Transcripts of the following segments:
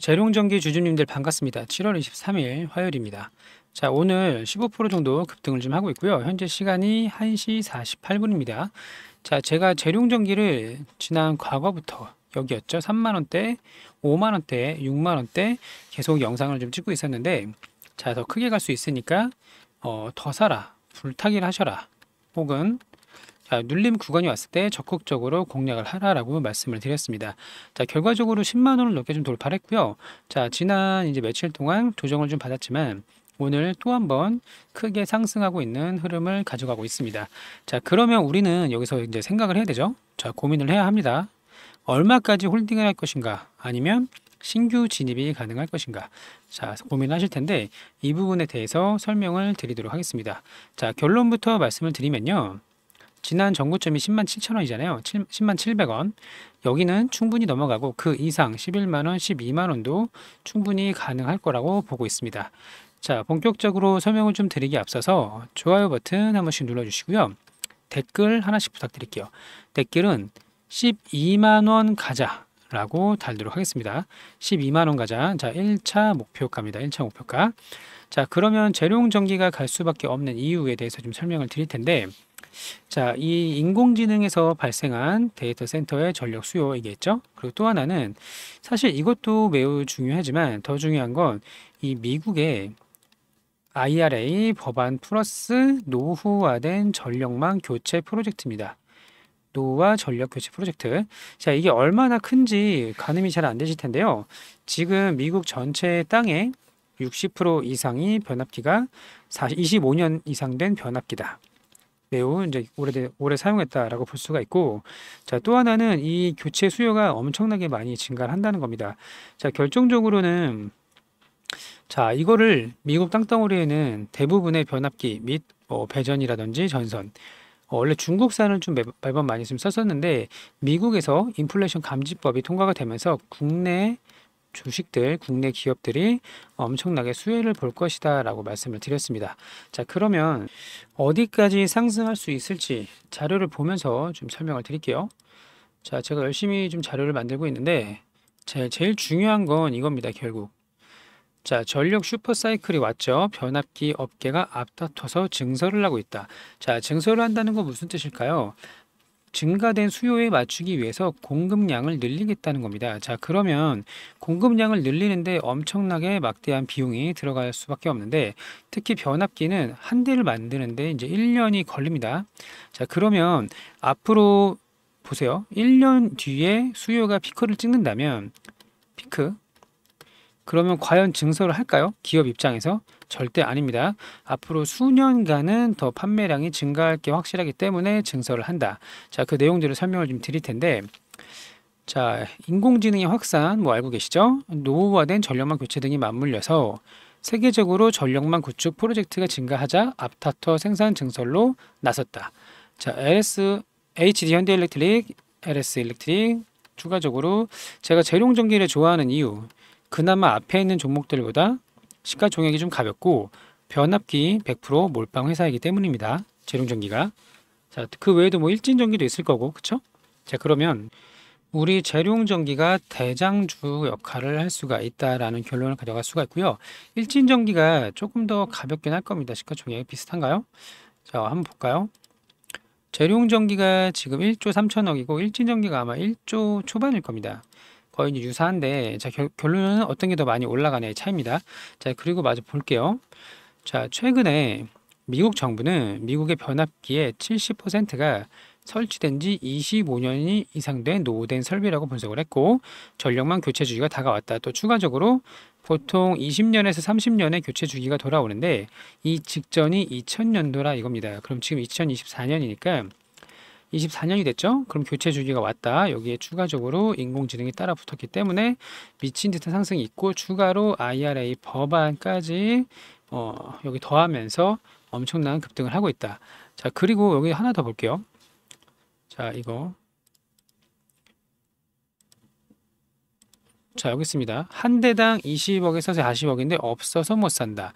재룡전기 주주님들 반갑습니다. 7월 23일 화요일입니다. 자 오늘 15% 정도 급등을 좀 하고 있고요. 현재 시간이 1시 48분입니다. 자 제가 재룡전기를 지난 과거부터 여기였죠. 3만원대, 5만원대, 6만원대 계속 영상을 좀 찍고 있었는데 자 더 크게 갈 수 있으니까 어, 더 사라, 불타기를 하셔라 혹은 자, 눌림 구간이 왔을 때 적극적으로 공략을 하라라고 말씀을 드렸습니다. 자, 결과적으로 10만 원을 넘게 좀 돌파했고요. 자, 지난 이제 며칠 동안 조정을 좀 받았지만 오늘 또 한번 크게 상승하고 있는 흐름을 가져가고 있습니다. 자, 그러면 우리는 여기서 이제 생각을 해야 되죠. 자, 고민을 해야 합니다. 얼마까지 홀딩을 할 것인가? 아니면 신규 진입이 가능할 것인가? 자, 고민하실 텐데 이 부분에 대해서 설명을 드리도록 하겠습니다. 자, 결론부터 말씀을 드리면요. 지난 정구점이 10만 7천 원이잖아요. 7, 10만 7백 원. 여기는 충분히 넘어가고 그 이상 11만 원, 12만 원도 충분히 가능할 거라고 보고 있습니다. 자, 본격적으로 설명을 좀 드리기 앞서서 좋아요 버튼 한 번씩 눌러주시고요. 댓글 하나씩 부탁드릴게요. 댓글은 12만 원 가자. 라고 달도록 하겠습니다. 12만원 가자. 자, 1차 목표가입니다. 1차 목표가. 자, 그러면 재룡전기가 갈 수밖에 없는 이유에 대해서 좀 설명을 드릴 텐데, 자, 이 인공지능에서 발생한 데이터 센터의 전력 수요 얘기했죠. 그리고 또 하나는 사실 이것도 매우 중요하지만 더 중요한 건 이 미국의 IRA 법안 플러스 노후화된 전력망 교체 프로젝트입니다. 노후화 전력 교체 프로젝트. 자, 이게 얼마나 큰지 가늠이 잘 안 되실 텐데요. 지금 미국 전체 땅에 60% 이상이 변압기가 25년 이상 된 변압기다. 매우 이제 오래 오래 사용했다라고 볼 수가 있고 자 또 하나는 이 교체 수요가 엄청나게 많이 증가한다는 겁니다. 자 결정적으로는 자 이거를 미국 땅덩어리에는 대부분의 변압기 및 어, 배전이라든지 전선 어, 원래 중국산을 좀 매번 많이 좀 썼었는데 미국에서 인플레이션 감지법이 통과가 되면서 국내 주식들, 국내 기업들이 엄청나게 수혜를 볼 것이다 라고 말씀을 드렸습니다. 자, 그러면 어디까지 상승할 수 있을지 자료를 보면서 좀 설명을 드릴게요. 자, 제가 열심히 좀 자료를 만들고 있는데 제, 일 중요한 건 이겁니다, 결국. 자, 전력 슈퍼사이클이 왔죠. 변압기 업계가 앞다퉈서 증설을 하고 있다. 자, 증설을 한다는 건 무슨 뜻일까요? 증가된 수요에 맞추기 위해서 공급량을 늘리겠다는 겁니다. 자, 그러면 공급량을 늘리는데 엄청나게 막대한 비용이 들어갈 수밖에 없는데 특히 변압기는 한 대를 만드는데 이제 1년이 걸립니다. 자, 그러면 앞으로 보세요. 1년 뒤에 수요가 피크를 찍는다면 피크 그러면 과연 증설을 할까요? 기업 입장에서 절대 아닙니다. 앞으로 수년간은 더 판매량이 증가할 게 확실하기 때문에 증설을 한다. 자, 그 내용들을 설명을 좀 드릴 텐데 자, 인공지능의 확산 뭐 알고 계시죠? 노후화된 전력망 교체 등이 맞물려서 세계적으로 전력망 구축 프로젝트가 증가하자 앞타터 생산 증설로 나섰다. 자, LS HD 현대 일렉트릭, LS 일렉트릭 추가적으로 제가 재룡 전기를 좋아하는 이유 그나마 앞에 있는 종목들보다 시가 종액이 좀 가볍고 변압기 100% 몰빵 회사이기 때문입니다. 재룡전기가. 자, 그 외에도 뭐 일진전기도 있을 거고, 그쵸? 자, 그러면 우리 재룡전기가 대장주 역할을 할 수가 있다라는 결론을 가져갈 수가 있고요. 일진전기가 조금 더 가볍긴 할 겁니다. 시가 종액이 비슷한가요? 자, 한번 볼까요? 재룡전기가 지금 1조 3천억이고 일진전기가 아마 1조 초반일 겁니다. 거의 유사한데 자 결, 론은 어떤 게 더 많이 올라가냐의 차이입니다. 자 그리고 마저 볼게요. 자 최근에 미국 정부는 미국의 변압기에 70%가 설치된 지 25년이 이상 된 노후된 설비라고 분석을 했고 전력망 교체 주기가 다가왔다. 또 추가적으로 보통 20년에서 30년의 교체 주기가 돌아오는데 이 직전이 2000년도라 이겁니다. 그럼 지금 2024년이니까 24년이 됐죠. 그럼 교체 주기가 왔다. 여기에 추가적으로 인공지능이 따라 붙었기 때문에 미친 듯한 상승이 있고 추가로 IRA 법안까지 어, 여기 더하면서 엄청난 급등을 하고 있다. 자 그리고 여기 하나 더 볼게요. 자 이거 자 여기 있습니다. 한 대당 20억에서 40억인데 없어서 못 산다.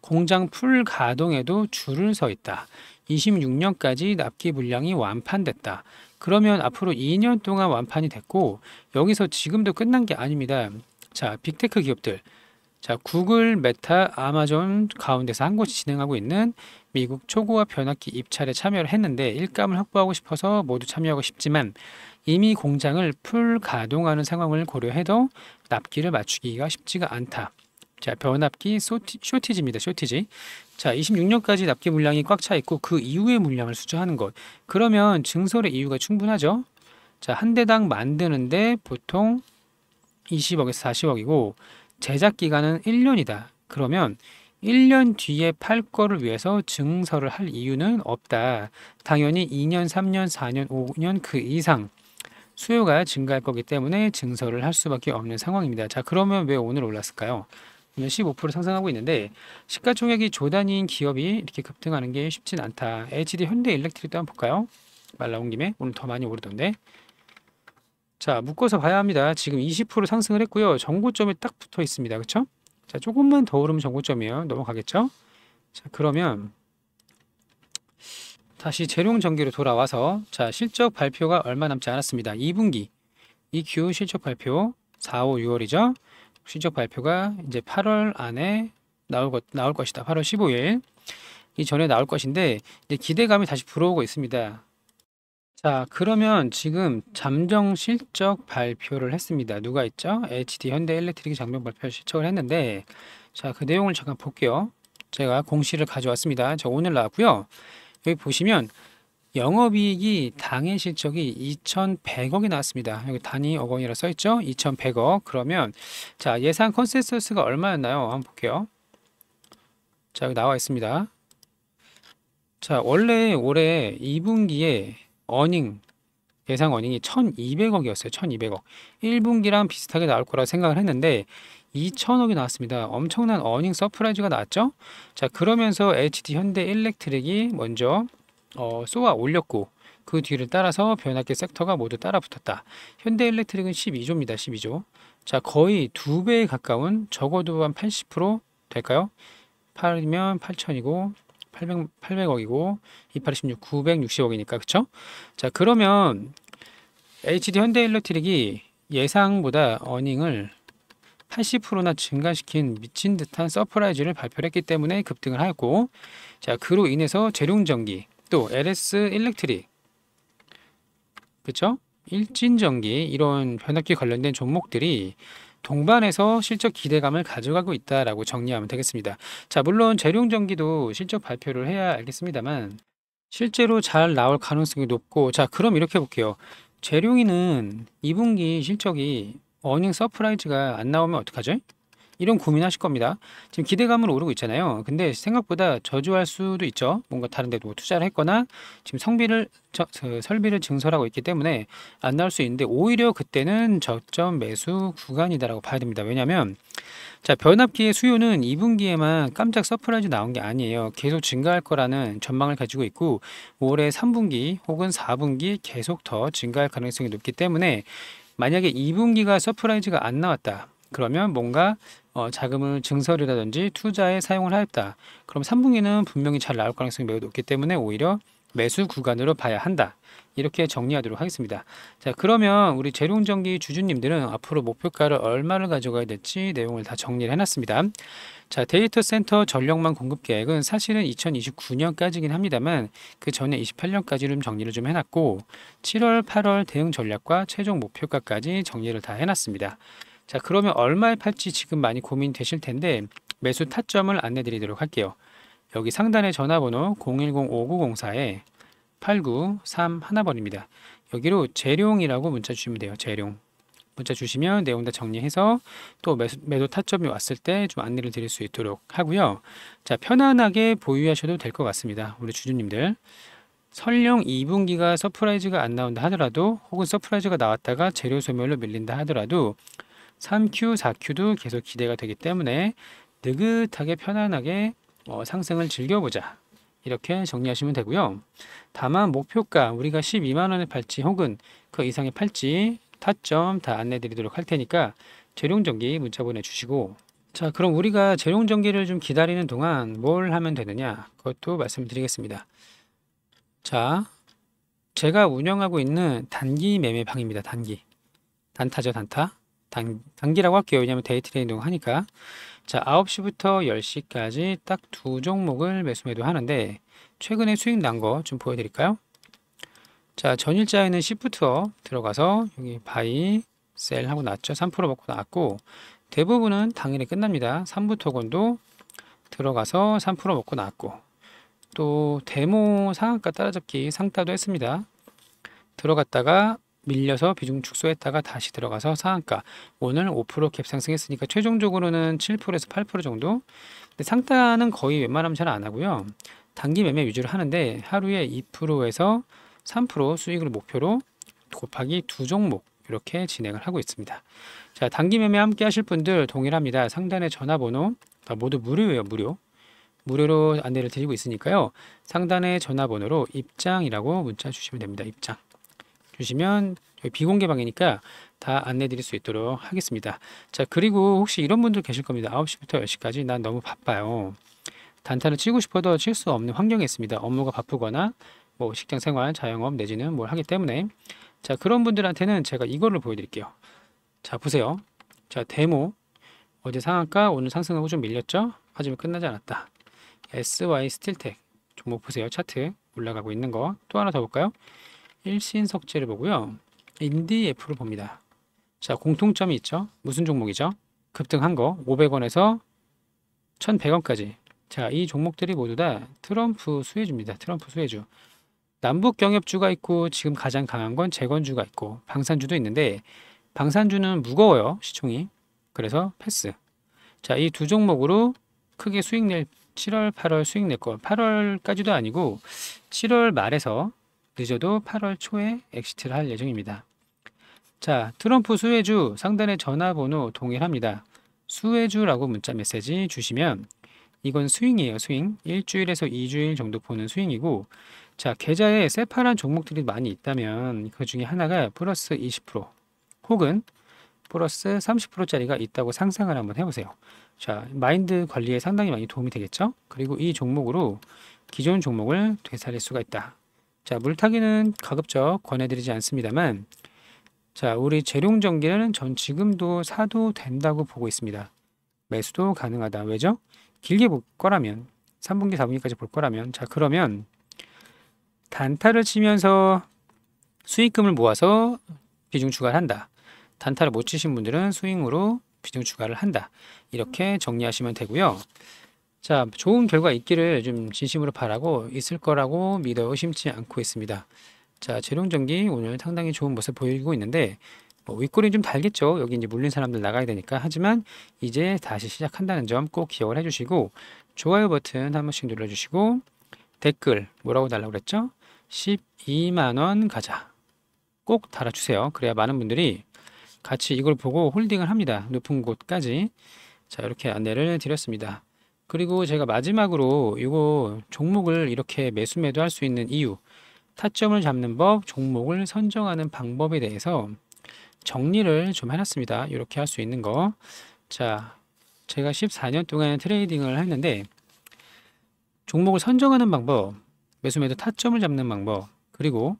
공장 풀 가동에도 줄을 서 있다. 26년까지 납기 물량이 완판됐다. 그러면 앞으로 2년 동안 완판이 됐고 여기서 지금도 끝난 게 아닙니다. 자, 빅테크 기업들. 자, 구글, 메타, 아마존 가운데서 한 곳이 진행하고 있는 미국 초고화 변압기 입찰에 참여를 했는데 일감을 확보하고 싶어서 모두 참여하고 싶지만 이미 공장을 풀 가동하는 상황을 고려해도 납기를 맞추기가 쉽지가 않다. 자, 변압기 소티, 쇼티지입니다. 쇼티지. 자, 26년까지 납기 물량이 꽉 차 있고 그 이후의 물량을 수주하는 것. 그러면 증설의 이유가 충분하죠. 자, 한 대당 만드는데 보통 20억에서 40억이고 제작 기간은 1년이다. 그러면 1년 뒤에 팔 거를 위해서 증설을 할 이유는 없다. 당연히 2년, 3년, 4년, 5년 그 이상 수요가 증가할 거기 때문에 증설을 할 수밖에 없는 상황입니다. 자, 그러면 왜 오늘 올랐을까요? 15% 상승하고 있는데 시가총액이 조단위인 기업이 이렇게 급등하는 게 쉽진 않다. HD 현대일렉트릭도 한번 볼까요? 말 나온 김에 오늘 더 많이 오르던데. 자 묶어서 봐야 합니다. 지금 20% 상승을 했고요. 전고점에 딱 붙어 있습니다. 그렇죠? 자 조금만 더 오르면 전고점이에요. 넘어가겠죠? 자 그러면 다시 재룡전기로 돌아와서 자 실적 발표가 얼마 남지 않았습니다. 2분기 EQ 실적 발표 4, 5, 6월이죠. 실적 발표가 이제 8월 안에 나올, 것, 나올 것이다. 8월 15일 이 전에 나올 것인데 기대감이 다시 불어오고 있습니다. 자 그러면 지금 잠정 실적 발표를 했습니다. 누가 있죠? HD 현대엘렉트릭이 장면 발표 실적을 했는데 자 그 내용을 잠깐 볼게요. 제가 공시를 가져왔습니다. 저 오늘 나왔고요. 여기 보시면 영업이익이 당해 실적이 2,100억이 나왔습니다. 여기 단위 억원이라 써있죠? 2,100억. 그러면 자 예상 컨센서스가 얼마였나요? 한번 볼게요. 자 여기 나와 있습니다. 자 원래 올해 2분기에 어닝 예상 어닝이 1,200억이었어요. 1,200억. 1분기랑 비슷하게 나올 거라 생각을 했는데 2천억이 나왔습니다. 엄청난 어닝 서프라이즈가 나왔죠? 자, 그러면서 HD 현대 일렉트릭이 먼저 어, 쏘아 올렸고 그 뒤를 따라서 변압계 섹터가 모두 따라붙었다. 현대일렉트릭은 12조입니다. 12조. 자 거의 두 배에 가까운 적어도 한 80% 될까요? 8이면 8천이고 800, 800억이고 2 8 6 960억이니까 그쵸? 자 그러면 HD 현대일렉트릭이 예상보다 어닝을 80%나 증가시킨 미친 듯한 서프라이즈를 발표했기 때문에 급등을 하였고 자 그로 인해서 재룡전기 또 LS 일렉트릭 그렇죠? 일진전기 이런 변압기 관련된 종목들이 동반해서 실적 기대감을 가져가고 있다라고 정리하면 되겠습니다. 자, 물론 재룡전기도 실적 발표를 해야 알겠습니다만 실제로 잘 나올 가능성이 높고 자, 그럼 이렇게 볼게요. 재룡이는 2분기 실적이 어닝 서프라이즈가 안 나오면 어떡하죠? 이런 고민하실 겁니다. 지금 기대감은 오르고 있잖아요. 근데 생각보다 저조할 수도 있죠. 뭔가 다른 데도 투자를 했거나 지금 성비를 저, 저, 설비를 증설하고 있기 때문에 안 나올 수 있는데 오히려 그때는 저점 매수 구간이다라고 봐야 됩니다. 왜냐하면 자 변압기의 수요는 2분기에만 깜짝 서프라이즈 나온 게 아니에요. 계속 증가할 거라는 전망을 가지고 있고 올해 3분기 혹은 4분기 계속 더 증가할 가능성이 높기 때문에 만약에 2분기가 서프라이즈가 안 나왔다. 그러면 뭔가 어, 자금을 증설이라든지 투자에 사용을 하였다. 그럼 3분기는 분명히 잘 나올 가능성이 매우 높기 때문에 오히려 매수 구간으로 봐야 한다. 이렇게 정리하도록 하겠습니다. 자, 그러면 우리 재룡전기 주주님들은 앞으로 목표가를 얼마를 가져가야 될지 내용을 다 정리를 해놨습니다. 자, 데이터 센터 전력망 공급 계획은 사실은 2029년까지긴 합니다만 그 전에 28년까지 는 정리를 좀 해놨고 7월, 8월 대응 전략과 최종 목표가까지 정리를 다 해놨습니다. 자, 그러면 얼마에 팔지 지금 많이 고민되실 텐데 매수 타점을 안내 드리도록 할게요. 여기 상단에 전화번호 010-5904에 8931번입니다. 여기로 재룡이라고 문자 주시면 돼요. 재룡. 문자 주시면 내용 다 정리해서 또 매수, 매도 타점이 왔을 때 좀 안내를 드릴 수 있도록 하고요. 자, 편안하게 보유하셔도 될 것 같습니다. 우리 주주님들. 설령 2분기가 서프라이즈가 안 나온다 하더라도 혹은 서프라이즈가 나왔다가 재료 소멸로 밀린다 하더라도 3Q, 4Q도 계속 기대가 되기 때문에 느긋하게 편안하게 어, 상승을 즐겨보자. 이렇게 정리하시면 되고요. 다만 목표가 우리가 12만원에 팔지 혹은 그이상의 팔지 타점 다 안내 드리도록 할 테니까 재룡전기 문자 보내주시고 자 그럼 우리가 재룡전기를 좀 기다리는 동안 뭘 하면 되느냐 그것도 말씀드리겠습니다. 자 제가 운영하고 있는 단기 매매방입니다. 단기 단타죠 단타 단, 단기라고 할게요. 왜냐하면 데이 트레이딩 하니까. 자, 9시부터 10시까지 딱 두 종목을 매수 매도 하는데 최근에 수익 난 거 좀 보여드릴까요? 자, 전일자에는 시프트업 들어가서 여기 바이, 셀 하고 났죠. 3% 먹고 나왔고 대부분은 당일에 끝납니다. 3부토건도 들어가서 3% 먹고 나왔고 또 데모 상한가 따라잡기 상따도 했습니다. 들어갔다가 밀려서 비중 축소했다가 다시 들어가서 상한가 오늘 5%갭 상승했으니까 최종적으로는 7%에서 8% 정도 근데 상단은 거의 웬만하면 잘 안 하고요 단기 매매 위주를 하는데 하루에 2%에서 3% 수익을 목표로 곱하기 두 종목 이렇게 진행을 하고 있습니다 자 단기 매매 함께 하실 분들 동일합니다 상단에 전화번호 아, 모두 무료예요 무료 무료로 안내를 드리고 있으니까요 상단에 전화번호로 입장이라고 문자 주시면 됩니다 입장 주시면 비공개 방이니까 다 안내 드릴 수 있도록 하겠습니다. 자, 그리고 혹시 이런 분들 계실 겁니다. 9시부터 10시까지 난 너무 바빠요. 단타를 치고 싶어도 칠 수 없는 환경에 있습니다. 업무가 바쁘거나 뭐 식당 생활, 자영업 내지는 뭘 하기 때문에 자, 그런 분들한테는 제가 이거를 보여드릴게요. 자, 보세요. 자, 데모 어제 상한가 오늘 상승하고 좀 밀렸죠? 하지만 끝나지 않았다. SY 스틸텍 종목 보세요. 차트 올라가고 있는 거 또 하나 더 볼까요? 일신 석재를 보고요. 인디F를 봅니다. 자, 공통점이 있죠. 무슨 종목이죠? 급등한 거 500원에서 1100원까지. 자, 이 종목들이 모두 다 트럼프 수혜주입니다. 트럼프 수혜주. 남북 경협주가 있고 지금 가장 강한 건 재건주가 있고 방산주도 있는데 방산주는 무거워요. 시총이. 그래서 패스. 자, 이 두 종목으로 크게 수익 낼 7월, 8월 수익 낼 거. 8월까지도 아니고 7월 말에서 늦어도 8월 초에 엑시트를 할 예정입니다. 자, 트럼프 수혜주 상단의 전화번호 동일합니다. 수혜주라고 문자 메시지 주시면 이건 스윙이에요, 스윙. 일주일에서 2주일 정도 보는 스윙이고 자, 계좌에 새파란 종목들이 많이 있다면 그 중에 하나가 플러스 20% 혹은 플러스 30%짜리가 있다고 상상을 한번 해보세요. 자, 마인드 관리에 상당히 많이 도움이 되겠죠? 그리고 이 종목으로 기존 종목을 되살릴 수가 있다. 자, 물타기는 가급적 권해드리지 않습니다만 자, 우리 재룡전기는 전 지금도 사도 된다고 보고 있습니다. 매수도 가능하다. 왜죠? 길게 볼 거라면 3분기, 4분기까지 볼 거라면 자, 그러면 단타를 치면서 수익금을 모아서 비중 추가를 한다. 단타를 못 치신 분들은 수익으로 비중 추가를 한다. 이렇게 정리하시면 되고요. 자, 좋은 결과 있기를 좀 진심으로 바라고 있을 거라고 믿어 의심치 않고 있습니다. 자, 재룡전기 오늘 상당히 좋은 모습 보이고 있는데 뭐 윗골이 좀 달겠죠. 여기 이제 물린 사람들 나가야 되니까. 하지만 이제 다시 시작한다는 점 꼭 기억을 해주시고 좋아요 버튼 한 번씩 눌러주시고 댓글 뭐라고 달라고 그랬죠? 12만원 가자. 꼭 달아주세요. 그래야 많은 분들이 같이 이걸 보고 홀딩을 합니다. 높은 곳까지. 자, 이렇게 안내를 드렸습니다. 그리고 제가 마지막으로 이거 종목을 이렇게 매수 매도 할 수 있는 이유 타점을 잡는 법, 종목을 선정하는 방법에 대해서 정리를 좀 해놨습니다. 이렇게 할 수 있는 거. 자, 제가 14년 동안 트레이딩을 했는데 종목을 선정하는 방법, 매수 매도 타점을 잡는 방법, 그리고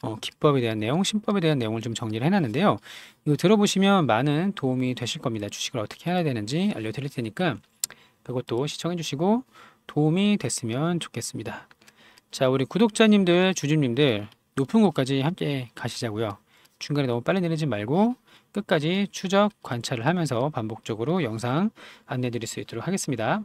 어, 기법에 대한 내용, 심법에 대한 내용을 좀 정리를 해놨는데요. 이거 들어보시면 많은 도움이 되실 겁니다. 주식을 어떻게 해야 되는지 알려드릴 테니까 그것도 시청해주시고 도움이 됐으면 좋겠습니다. 자, 우리 구독자님들, 주주님들 높은 곳까지 함께 가시자고요. 중간에 너무 빨리 내리지 말고 끝까지 추적 관찰을 하면서 반복적으로 영상 안내 드릴 수 있도록 하겠습니다.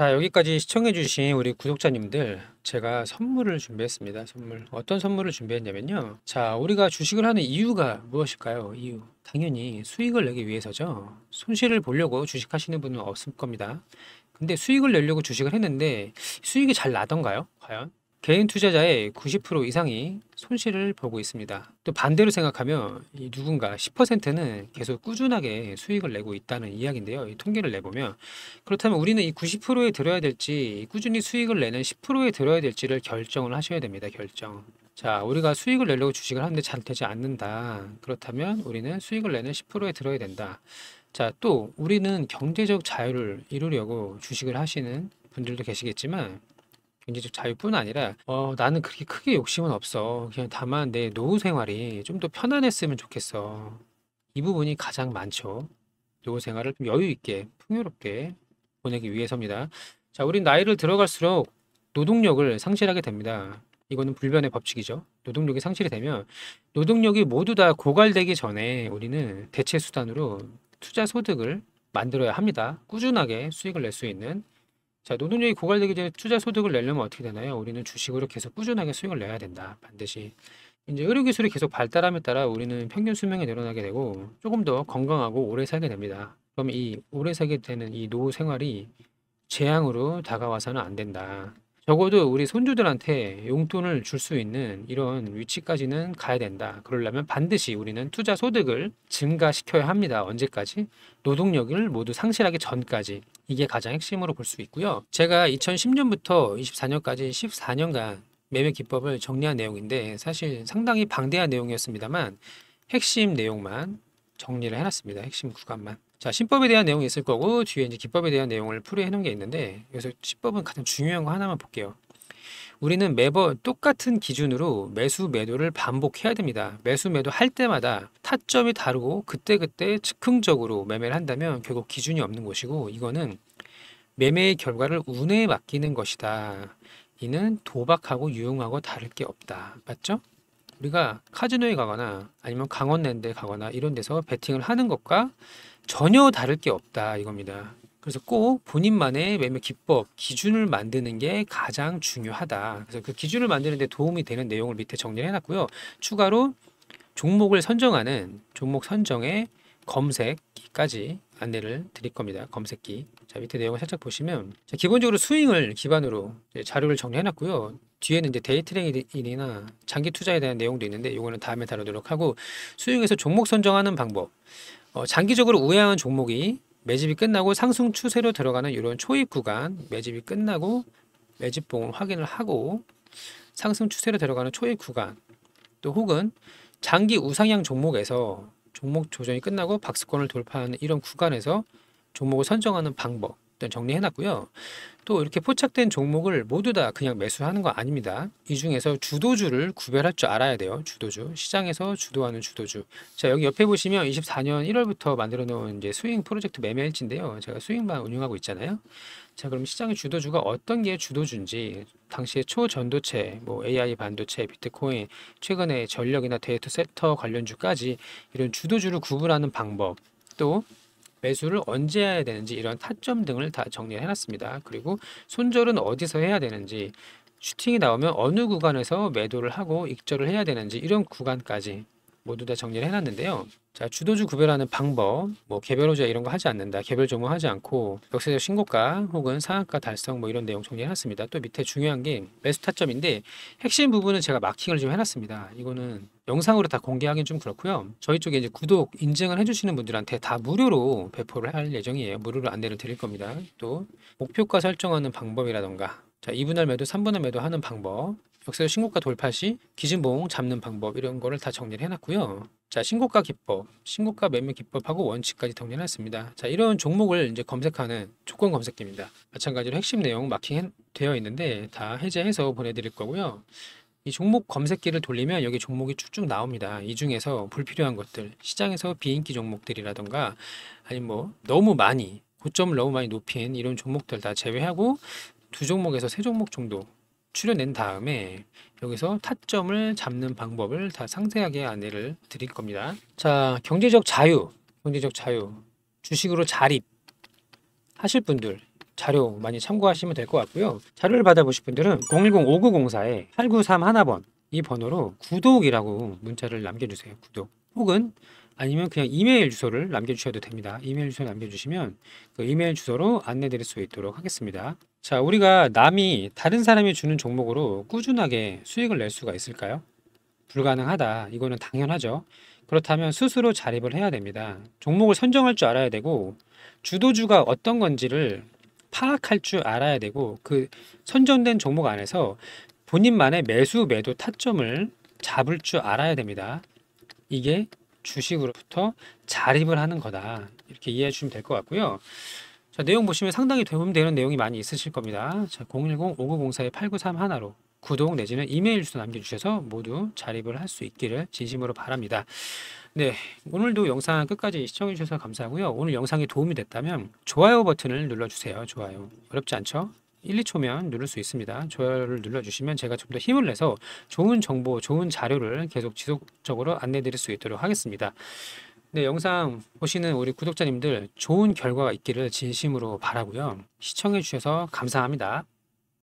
자, 여기까지 시청해주신 우리 구독자님들 제가 선물을 준비했습니다. 선물. 어떤 선물을 준비했냐면요. 자, 우리가 주식을 하는 이유가 무엇일까요? 이유. 당연히 수익을 내기 위해서죠. 손실을 보려고 주식하시는 분은 없을 겁니다. 근데 수익을 내려고 주식을 했는데 수익이 잘 나던가요? 과연? 개인 투자자의 90% 이상이 손실을 보고 있습니다. 또 반대로 생각하면 누군가 10%는 계속 꾸준하게 수익을 내고 있다는 이야기인데요. 이 통계를 내보면 그렇다면 우리는 이 90%에 들어야 될지 꾸준히 수익을 내는 10%에 들어야 될지를 결정을 하셔야 됩니다. 결정. 자, 우리가 수익을 내려고 주식을 하는데 잘 되지 않는다. 그렇다면 우리는 수익을 내는 10%에 들어야 된다. 자, 또 우리는 경제적 자유를 이루려고 주식을 하시는 분들도 계시겠지만 굉장히 자유뿐 아니라 어, 나는 그렇게 크게 욕심은 없어. 그냥 다만 내 노후 생활이 좀 더 편안했으면 좋겠어. 이 부분이 가장 많죠. 노후 생활을 좀 여유 있게 풍요롭게 보내기 위해서입니다. 자, 우린 나이를 들어갈수록 노동력을 상실하게 됩니다. 이거는 불변의 법칙이죠. 노동력이 상실이 되면 노동력이 모두 다 고갈되기 전에 우리는 대체 수단으로 투자 소득을 만들어야 합니다. 꾸준하게 수익을 낼 수 있는 자, 노동력이 고갈되기 전에 투자 소득을 내려면 어떻게 되나요? 우리는 주식으로 계속 꾸준하게 수익을 내야 된다. 반드시. 이제 의료 기술이 계속 발달함에 따라 우리는 평균 수명이 늘어나게 되고 조금 더 건강하고 오래 살게 됩니다. 그러면이 오래 살게 되는 이 노후 생활이 재앙으로 다가와서는 안 된다. 적어도 우리 손주들한테 용돈을 줄 수 있는 이런 위치까지는 가야 된다. 그러려면 반드시 우리는 투자 소득을 증가시켜야 합니다. 언제까지? 노동력을 모두 상실하기 전까지. 이게 가장 핵심으로 볼 수 있고요. 제가 2010년부터 24년까지 14년간 매매 기법을 정리한 내용인데 사실 상당히 방대한 내용이었습니다만 핵심 내용만 정리를 해놨습니다. 핵심 구간만. 자, 신법에 대한 내용이 있을 거고 뒤에 이제 기법에 대한 내용을 풀이해 놓은 게 있는데 여기서 신법은 가장 중요한 거 하나만 볼게요. 우리는 매번 똑같은 기준으로 매수 매도를 반복해야 됩니다. 매수 매도 할 때마다 타점이 다르고 그때그때 즉흥적으로 매매를 한다면 결국 기준이 없는 것이고 이거는 매매의 결과를 운에 맡기는 것이다. 이는 도박하고 유용하고 다를 게 없다. 맞죠? 우리가 카지노에 가거나 아니면 강원랜드에 가거나 이런 데서 베팅을 하는 것과 전혀 다를 게 없다 이겁니다. 그래서 꼭 본인만의 매매 기법, 기준을 만드는 게 가장 중요하다. 그래서 그 기준을 만드는데 도움이 되는 내용을 밑에 정리 해놨고요. 추가로 종목을 선정하는 종목 선정의 검색기까지 안내를 드릴 겁니다. 검색기. 자, 밑에 내용을 살짝 보시면 자, 기본적으로 수익을 기반으로 자료를 정리해놨고요. 뒤에는 이제 데이트레이딩이나 장기 투자에 대한 내용도 있는데 이거는 다음에 다루도록 하고 수익에서 종목 선정하는 방법 어, 장기적으로 우회하는 종목이 매집이 끝나고 상승 추세로 들어가는 이런 초입 구간 매집이 끝나고 매집봉을 확인을 하고 상승 추세로 들어가는 초입 구간 또 혹은 장기 우상향 종목에서 종목 조정이 끝나고 박스권을 돌파하는 이런 구간에서 종목을 선정하는 방법 일단 정리해놨고요. 또 이렇게 포착된 종목을 모두 다 그냥 매수하는 거 아닙니다. 이 중에서 주도주를 구별할 줄 알아야 돼요. 주도주. 시장에서 주도하는 주도주. 자, 여기 옆에 보시면 24년 1월부터 만들어 놓은 이제 스윙 프로젝트 매매 일지인데요. 제가 스윙만 운영하고 있잖아요. 자, 그럼 시장의 주도주가 어떤 게 주도주인지 당시에 초전도체, 뭐 AI 반도체, 비트코인, 최근에 전력이나 데이터 센터 관련주까지 이런 주도주를 구분하는 방법, 또 매수를 언제 해야 되는지 이런 타점 등을 다 정리해 놨습니다. 그리고 손절은 어디서 해야 되는지 슈팅이 나오면 어느 구간에서 매도를 하고 익절을 해야 되는지 이런 구간까지 모두 다 정리를 해놨는데요. 자, 주도주 구별하는 방법, 뭐 개별호재 이런 거 하지 않는다, 개별 종목하지 않고 역세적 신고가 혹은 상한가 달성 뭐 이런 내용 정리해놨습니다. 또 밑에 중요한 게 매수 타점인데 핵심 부분은 제가 마킹을 좀 해놨습니다. 이거는 영상으로 다 공개하기는 좀 그렇고요. 저희 쪽에 이제 구독 인증을 해주시는 분들한테 다 무료로 배포를 할 예정이에요. 무료로 안내를 드릴 겁니다. 또 목표가 설정하는 방법이라던가 자, 2분할 매도, 3분할 매도 하는 방법, 역세적 신고가 돌파 시 기진봉 잡는 방법 이런 거를 다 정리를 해놨고요. 자, 신고가 기법, 신고가 매매 기법하고 원칙까지 정리해놨습니다. 자, 이런 종목을 이제 검색하는 조건 검색기입니다. 마찬가지로 핵심 내용 마킹되어 있는데 다 해제해서 보내드릴 거고요. 이 종목 검색기를 돌리면 여기 종목이 쭉쭉 나옵니다. 이 중에서 불필요한 것들, 시장에서 비인기 종목들이라던가 아니면 뭐 너무 많이 고점을 너무 많이 높인 이런 종목들 다 제외하고 두 종목에서 세 종목 정도 추려낸 다음에 여기서 타점을 잡는 방법을 다 상세하게 안내를 드릴 겁니다. 자, 경제적 자유, 경제적 자유, 주식으로 자립 하실 분들 자료 많이 참고하시면 될 것 같고요. 자료를 받아보실 분들은 010-5904-8931번 이 번호로 구독이라고 문자를 남겨주세요. 구독 혹은 아니면 그냥 이메일 주소를 남겨주셔도 됩니다. 이메일 주소 남겨주시면 그 이메일 주소로 안내드릴 수 있도록 하겠습니다. 자, 우리가 남이 다른 사람이 주는 종목으로 꾸준하게 수익을 낼 수가 있을까요? 불가능하다. 이거는 당연하죠. 그렇다면 스스로 자립을 해야 됩니다. 종목을 선정할 줄 알아야 되고 주도주가 어떤 건지를 파악할 줄 알아야 되고 그 선정된 종목 안에서 본인만의 매수 매도 타점을 잡을 줄 알아야 됩니다. 이게 주식으로부터 자립을 하는 거다. 이렇게 이해해 주시면 될 것 같고요. 자, 내용 보시면 상당히 도움되는 내용이 많이 있으실 겁니다. 자, 010-5904-8931로 구독 내지는 이메일 주소 남겨주셔서 모두 자립을 할 수 있기를 진심으로 바랍니다. 네, 오늘도 영상 끝까지 시청해주셔서 감사하고요. 오늘 영상이 도움이 됐다면 좋아요 버튼을 눌러주세요. 좋아요. 어렵지 않죠? 1, 2초면 누를 수 있습니다. 좋아요를 눌러주시면 제가 좀 더 힘을 내서 좋은 정보, 좋은 자료를 계속 지속적으로 안내드릴 수 있도록 하겠습니다. 네, 영상 보시는 우리 구독자님들 좋은 결과가 있기를 진심으로 바라고요. 시청해 주셔서 감사합니다.